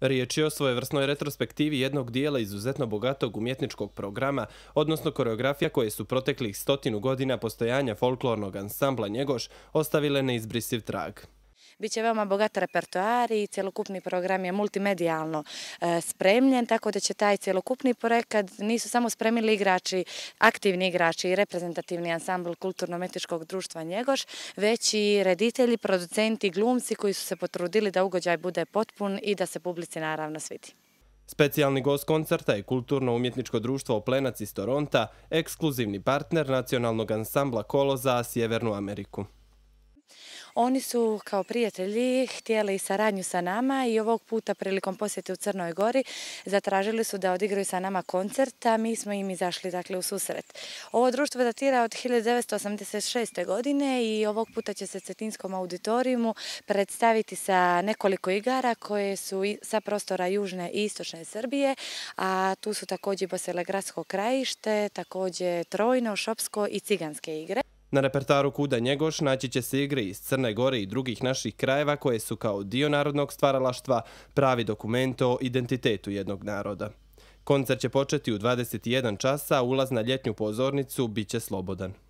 Riječ je o vrsnoj retrospektivi jednog dijela izuzetno bogatog umjetničkog programa, odnosno koreografija koje su proteklih stotinu godina postojanja folklornog ansambla Njegoš ostavile neizbrisiv trag. Biće veoma bogat repertoar i cjelokupni program je multimedijalno e, spremljen, tako da će taj cjelokupni projekat nisu samo spremili igrači, aktivni igrači i reprezentativni ansambl kulturno-metičkog društva Njegoš, već i reditelji, producenti, glumci koji su se potrudili da ugođaj bude potpun i da se publici naravno svidi. Specijalni gost koncerta je kulturno-umjetničko društvo Oplenac iz Toronta, ekskluzivni partner nacionalnog ansambla Kolo za Sjevernu Ameriku. Oni su kao prijatelji htjeli i saradnju sa nama i ovog puta prilikom posjete u Crnoj Gori zatražili su da odigraju sa nama koncert, a mi smo im izašli dakle, u susret. Ovo društvo datira od 1986. godine i ovog puta će se Cetinskom auditorijumu predstaviti sa nekoliko igara koje su sa prostora Južne i Istočne Srbije, a tu su također Boselegradsko krajište, također Trojno, Šopsko i Ciganske igre. Na repertaru Kuda Njegoš naći će se igre iz Crne Gore i drugih naših krajeva koje su kao dio narodnog stvaralaštva pravi dokument o identitetu jednog naroda. Koncert će početi u 21 časa, ulaz na ljetnju pozornicu bit će slobodan.